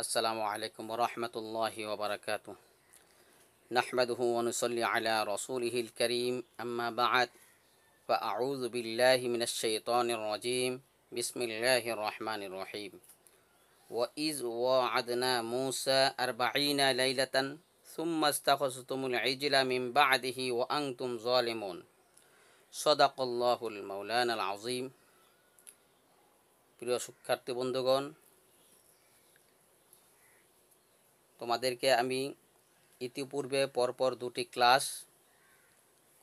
السلام عليكم ورحمة الله وبركاته نحمده ونصلي على رسوله الكريم أما بعد فأعوذ بالله من الشيطان الرجيم بسم الله الرحمن الرحيم وإذ وعدنا موسى أربعين ليلة ثم استخذتم العجل من بعده وأنتم ظالمون صدق الله المولان العظيم প্রিয় শিক্ষার্থী বন্ধুগণ তোমাদেরকে আমি ইতিপূর্বে পরপর দুটি ক্লাস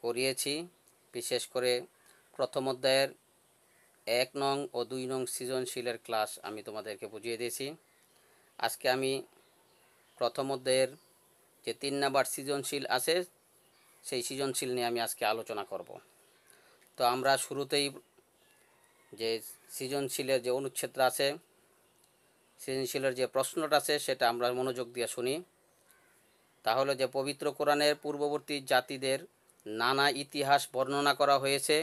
করিয়েছি বিশেষ করে প্রথম অধ্যায়ের এক নং ও দুই নং সৃজনশীলের ক্লাস আমি তোমাদেরকে বুঝিয়ে দিয়েছি আজকে আমি প্রথম অধ্যায়ের যে তিন নাম্বার সৃজনশীল আছে সেই সৃজনশীল নিয়ে আমি আজকে আলোচনা করব তো আমরা শুরুতেই যে সৃজনশীলের যে অনুচ্ছেদ আছে সৃজনশীলের যে প্রশ্নটা আছে সেটা আমরা মনোযোগ দিয়ে শুনি তাহলে যে পবিত্র কোরআনের পূর্ববর্তী জাতিদের নানা ইতিহাস বর্ণনা করা হয়েছে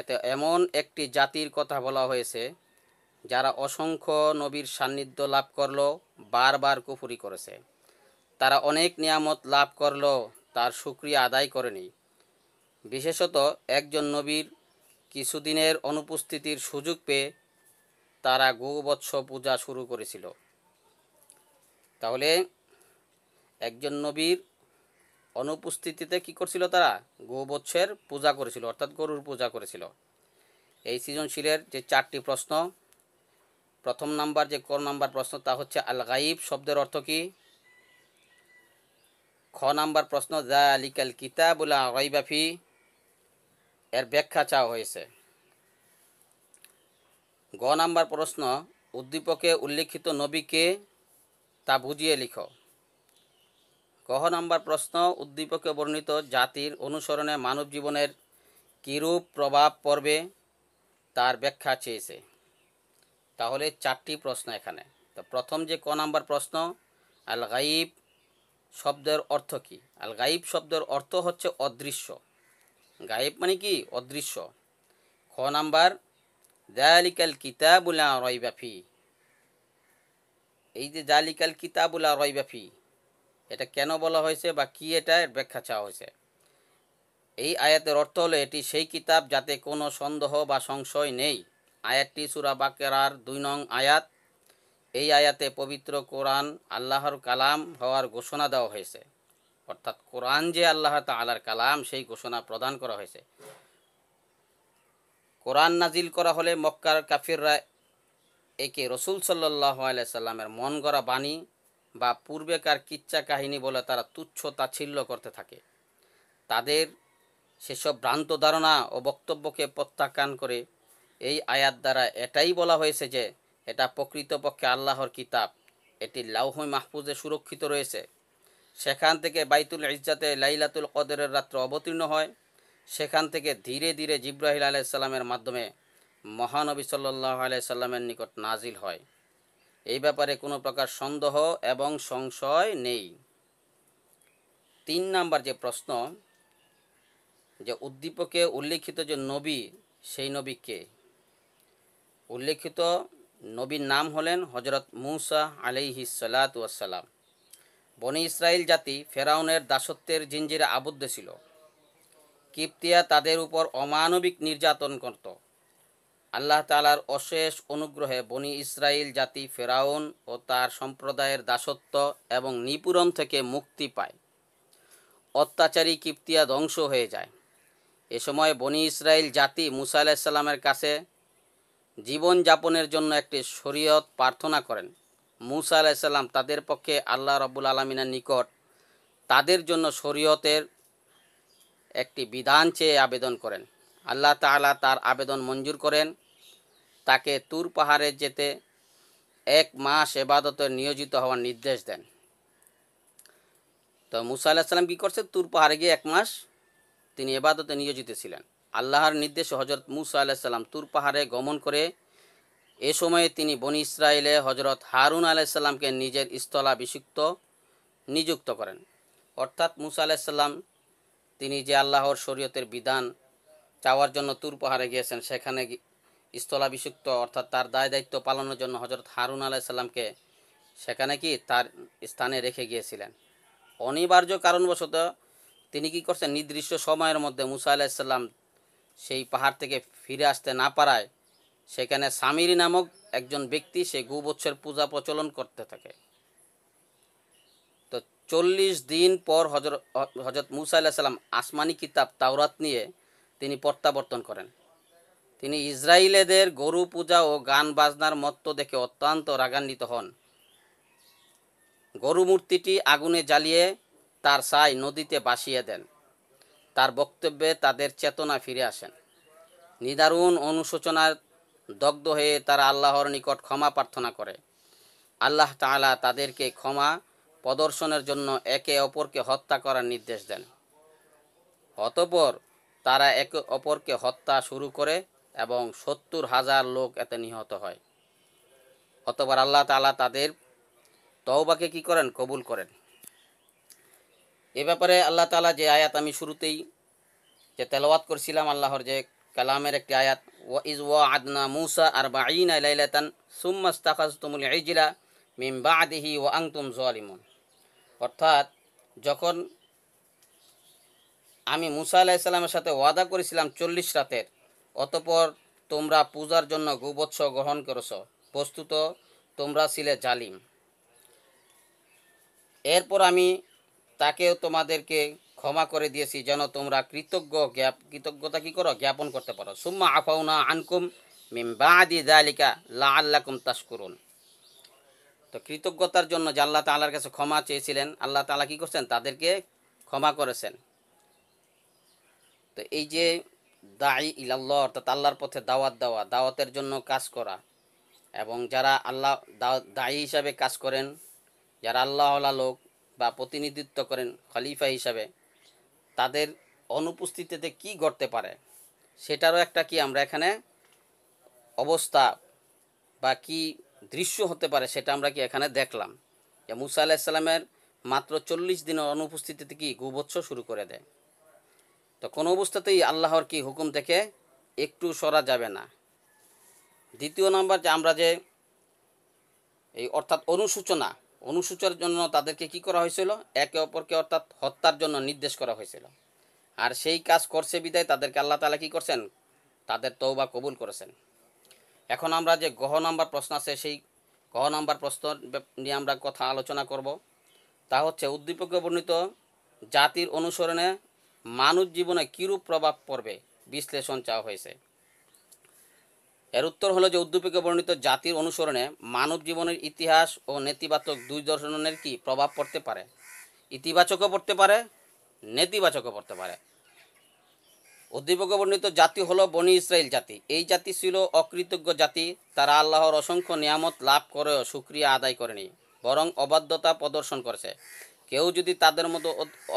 এতে এমন একটি জাতির কথা বলা হয়েছে যারা অসংখ্য নবীর সান্নিধ্য লাভ করল বারবার কুফুরি করেছে তারা অনেক নিয়ামত লাভ করল তার সুক্রিয়া আদায় করেনি বিশেষত একজন নবীর কিছুদিনের অনুপস্থিতির সুযোগ পেয়ে তারা গোবৎস পূজা শুরু করেছিল তাহলে একজন নবীর অনুপস্থিতিতে কি করছিল তারা গোবৎসের পূজা করেছিল অর্থাৎ গরুর পূজা করেছিল এই সৃজনশীলের যে চারটি প্রশ্ন প্রথম নাম্বার যে ক নাম্বার প্রশ্ন তা হচ্ছে আল গাইব শব্দের অর্থ কি খ নাম্বার প্রশ্ন দা আলিকাল কিতাবুলা গাইবাফি এর ব্যাখ্যা চাওয়া হয়েছে গ নাম্বার প্রশ্ন উদ্দীপকে উল্লিখিত কে তা বুঝিয়ে লিখ গহ নাম্বার প্রশ্ন উদ্দীপকে বর্ণিত জাতির অনুসরণে মানব জীবনের কীরূপ প্রভাব পড়বে তার ব্যাখ্যা চেয়েছে তাহলে চারটি প্রশ্ন এখানে তো প্রথম যে ক নাম্বার প্রশ্ন আল গাইব শব্দের অর্থ কি আল গাইব শব্দের অর্থ হচ্ছে অদৃশ্য গায়েব মানে কি অদৃশ্য খ নাম্বার জালিকাল কিতাবুলা রয়বাফি এই যে জালিকাল কিতাবুলা রয়বাফি এটা কেন বলা হয়েছে বা কি এটা ব্যাখ্যা চাওয়া হয়েছে এই আয়াতের অর্থ হলো এটি সেই কিতাব যাতে কোনো সন্দেহ বা সংশয় নেই আয়াতটি সুরা বাকেরার দুই নং আয়াত এই আয়াতে পবিত্র কোরআন আল্লাহর কালাম হওয়ার ঘোষণা দেওয়া হয়েছে অর্থাৎ কোরআন যে আল্লাহ তালার কালাম সেই ঘোষণা প্রদান করা হয়েছে কোরআন নাজিল করা হলে মক্কার কাফিররা একে রসুল সাল্লাহ সাল্লামের মন গড়া বাণী বা পূর্বেকার কিচ্ছা কাহিনী বলে তারা তুচ্ছ তাচ্ছিল্য করতে থাকে তাদের সেসব ভ্রান্ত ধারণা ও বক্তব্যকে প্রত্যাখ্যান করে এই আয়াত দ্বারা এটাই বলা হয়েছে যে এটা প্রকৃতপক্ষে আল্লাহর কিতাব এটি লাউহ মাহফুজে সুরক্ষিত রয়েছে সেখান থেকে বাইতুল ইজ্জাতে লাইলাতুল কদরের রাত্র অবতীর্ণ হয় সেখান থেকে ধীরে ধীরে জিব্রাহিল আলাইসাল্লামের মাধ্যমে মহানবী সাল্লাহ আলাইসাল্লামের নিকট নাজিল হয় এই ব্যাপারে কোনো প্রকার সন্দেহ এবং সংশয় নেই তিন নাম্বার যে প্রশ্ন যে উদ্দীপকে উল্লেখিত যে নবী সেই নবী কে উল্লেখিত নবীর নাম হলেন হজরত মুসা আলিহি সালাত ওয়াসালাম বনি ইসরায়েল জাতি ফেরাউনের দাসত্বের জিঞ্জিরে আবদ্ধ ছিল কিপ্তিয়া তাদের উপর অমানবিক নির্যাতন করত আল্লাহ তালার অশেষ অনুগ্রহে বনি ইসরায়েল জাতি ফেরাউন ও তার সম্প্রদায়ের দাসত্ব এবং নিপুরণ থেকে মুক্তি পায় অত্যাচারী কিপ্তিয়া ধ্বংস হয়ে যায় এ সময় বনি ইসরায়েল জাতি মুসা আলাইসাল্লামের কাছে জীবন যাপনের জন্য একটি শরীয়ত প্রার্থনা করেন মুসা আলাইসাল্লাম তাদের পক্ষে আল্লাহ রবুল আলমিনের নিকট তাদের জন্য শরীয়তের একটি বিধান চেয়ে আবেদন করেন আল্লাহ তাআলা তার আবেদন মঞ্জুর করেন তাকে তুর পাহাড়ে যেতে এক মাস এবাদতে নিয়োজিত হওয়ার নির্দেশ দেন তো মুসা আল্লাহ কী করছে তুর পাহাড়ে গিয়ে এক মাস তিনি এবাদতে নিয়োজিত ছিলেন আল্লাহর নির্দেশে হজরত মুসা সাল্লাম তুর পাহাড়ে গমন করে এ সময়ে তিনি বনি ইসরায়েলে হজরত হারুন আলাইসাল্লামকে নিজের স্থলাভিষিক্ত নিযুক্ত করেন অর্থাৎ মুসা আলাইসাল্লাম তিনি যে আল্লাহর শরীয়তের বিধান চাওয়ার জন্য তুর পাহাড়ে গিয়েছেন সেখানে স্থলাভিষিক্ত অর্থাৎ তার দায় দায়িত্ব পালনের জন্য হজরত হারুন আলাইসাল্লামকে সেখানে কি তার স্থানে রেখে গিয়েছিলেন অনিবার্য কারণবশত তিনি কি করছেন নির্দিষ্ট সময়ের মধ্যে মুসা আলাহিসাল্লাম সেই পাহাড় থেকে ফিরে আসতে না পারায় সেখানে সামিরি নামক একজন ব্যক্তি সে গুবৎসের পূজা প্রচলন করতে থাকে চল্লিশ দিন পর হজর হজরত মুসা আল্লাহ সাল্লাম আসমানি কিতাব তাওরাত নিয়ে তিনি প্রত্যাবর্তন করেন তিনি ইসরায়েলেদের গরু পূজা ও গান বাজনার মত্ত দেখে অত্যন্ত রাগান্বিত হন গরু মূর্তিটি আগুনে জ্বালিয়ে তার সাই নদীতে বাসিয়ে দেন তার বক্তব্যে তাদের চেতনা ফিরে আসেন নিদারুণ অনুশোচনার দগ্ধ হয়ে তারা আল্লাহর নিকট ক্ষমা প্রার্থনা করে আল্লাহ তালা তাদেরকে ক্ষমা প্রদর্শনের জন্য একে অপরকে হত্যা করার নির্দেশ দেন অতপর তারা একে অপরকে হত্যা শুরু করে এবং সত্তর হাজার লোক এতে নিহত হয় অতপর আল্লাহ তালা তাদের তওবাকে কি করেন কবুল করেন এ ব্যাপারে আল্লাহ তালা যে আয়াত আমি শুরুতেই যে তেলাওয়াত করছিলাম আল্লাহর যে কালামের একটি আয়াত ওয়া ইজ ওয়া আদনা মুসা আর বা আইন আলাইলাতান সুম্মাস্তাকাজ তুমুল ইজিলা মিম আদিহি ও আংতুম জোয়ালিমুন অর্থাৎ যখন আমি মুসা আলাইসাল্লামের সাথে ওয়াদা করেছিলাম চল্লিশ রাতের অতপর তোমরা পূজার জন্য গোবৎস গ্রহণ করেছ বস্তুত তোমরা ছিলে জালিম এরপর আমি তাকেও তোমাদেরকে ক্ষমা করে দিয়েছি যেন তোমরা কৃতজ্ঞ জ্ঞাপ কৃতজ্ঞতা কী করো জ্ঞাপন করতে পারো সুম্মা আফাউনা আনকুম মিম বাদি দালিকা লা আল্লাকুম করুন তো কৃতজ্ঞতার জন্য যে আল্লাহ তালার কাছে ক্ষমা চেয়েছিলেন আল্লাহ তালা কী করছেন তাদেরকে ক্ষমা করেছেন তো এই যে দায়ী ইল্লাহ অর্থাৎ আল্লাহর পথে দাওয়াত দেওয়া দাওয়াতের জন্য কাজ করা এবং যারা আল্লাহ দায়ী হিসাবে কাজ করেন যারা আল্লাহ লোক বা প্রতিনিধিত্ব করেন খলিফা হিসাবে তাদের অনুপস্থিতিতে কি ঘটতে পারে সেটারও একটা কি আমরা এখানে অবস্থা বা কি দৃশ্য হতে পারে সেটা আমরা কি এখানে দেখলাম যে মুসা আলাহিসাল্লামের মাত্র চল্লিশ দিনের অনুপস্থিতিতে কি গুবৎস শুরু করে দেয় তো কোনো অবস্থাতেই আল্লাহর কি হুকুম থেকে একটু সরা যাবে না দ্বিতীয় নম্বর যে আমরা যে এই অর্থাৎ অনুসূচনা অনুসূচনার জন্য তাদেরকে কি করা হয়েছিল একে অপরকে অর্থাৎ হত্যার জন্য নির্দেশ করা হয়েছিল আর সেই কাজ করছে বিদায় তাদেরকে আল্লাহ তালা কি করছেন তাদের তৌবা কবুল করেছেন এখন আমরা যে গহ নাম্বার প্রশ্ন আছে সেই গহ নাম্বার প্রশ্ন নিয়ে আমরা কথা আলোচনা করব তা হচ্ছে উদ্দীপকে বর্ণিত জাতির অনুসরণে মানুষ জীবনে কীরূপ প্রভাব পড়বে বিশ্লেষণ চাওয়া হয়েছে এর উত্তর হলো যে উদ্দীপকে বর্ণিত জাতির অনুসরণে মানব জীবনের ইতিহাস ও নেতিবাচক দুই দর্শনের কি প্রভাব পড়তে পারে ইতিবাচকও পড়তে পারে নেতিবাচকও পড়তে পারে উদ্দীপক বর্ণিত জাতি হলো বনি ইসরায়েল জাতি এই জাতি ছিল অকৃতজ্ঞ জাতি তারা আল্লাহর অসংখ্য নিয়ামত লাভ করেও সুক্রিয়া আদায় করেনি বরং অবাধ্যতা প্রদর্শন করেছে কেউ যদি তাদের মতো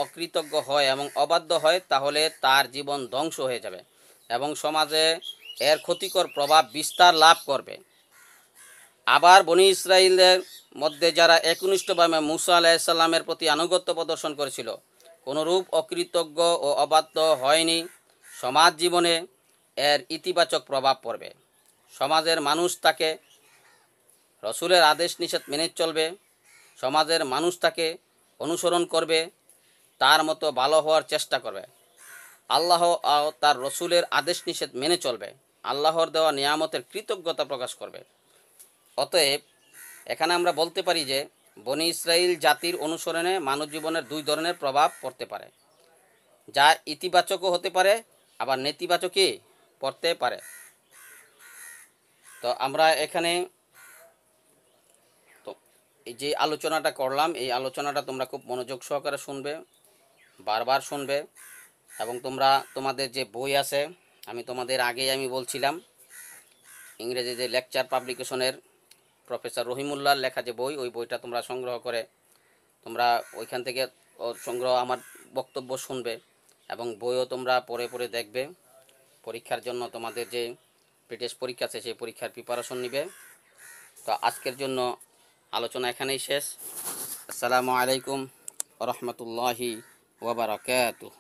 অকৃতজ্ঞ হয় এবং অবাধ্য হয় তাহলে তার জীবন ধ্বংস হয়ে যাবে এবং সমাজে এর ক্ষতিকর প্রভাব বিস্তার লাভ করবে আবার বনি ইসরায়েলের মধ্যে যারা একনিষ্ঠভাবে মুসা আলাহিসাল্লামের প্রতি আনুগত্য প্রদর্শন করেছিল কোনোরূপ অকৃতজ্ঞ ও অবাধ্য হয়নি সমাজ জীবনে এর ইতিবাচক প্রভাব পড়বে সমাজের মানুষ তাকে রসুলের আদেশ নিষেধ মেনে চলবে সমাজের মানুষ তাকে অনুসরণ করবে তার মতো ভালো হওয়ার চেষ্টা করবে আল্লাহ তার রসুলের আদেশ নিষেধ মেনে চলবে আল্লাহর দেওয়া নিয়ামতের কৃতজ্ঞতা প্রকাশ করবে অতএব এখানে আমরা বলতে পারি যে বনি ইসরায়েল জাতির অনুসরণে মানব জীবনের দুই ধরনের প্রভাব পড়তে পারে যা ইতিবাচকও হতে পারে আবার নেতিবাচকে পড়তে পারে তো আমরা এখানে তো এই যে আলোচনাটা করলাম এই আলোচনাটা তোমরা খুব মনোযোগ সহকারে শুনবে বারবার শুনবে এবং তোমরা তোমাদের যে বই আছে আমি তোমাদের আগেই আমি বলছিলাম ইংরেজি যে লেকচার পাবলিকেশনের প্রফেসর রহিমুল্লার লেখা যে বই ওই বইটা তোমরা সংগ্রহ করে তোমরা ওইখান থেকে সংগ্রহ আমার বক্তব্য শুনবে এবং বইও তোমরা পরে পরে দেখবে পরীক্ষার জন্য তোমাদের যে ব্রিটিশ পরীক্ষা আছে সেই পরীক্ষার প্রিপারেশন নিবে তো আজকের জন্য আলোচনা এখানেই শেষ আসসালামু আলাইকুম রহমতুল্লাহি ওবরাকাতুহ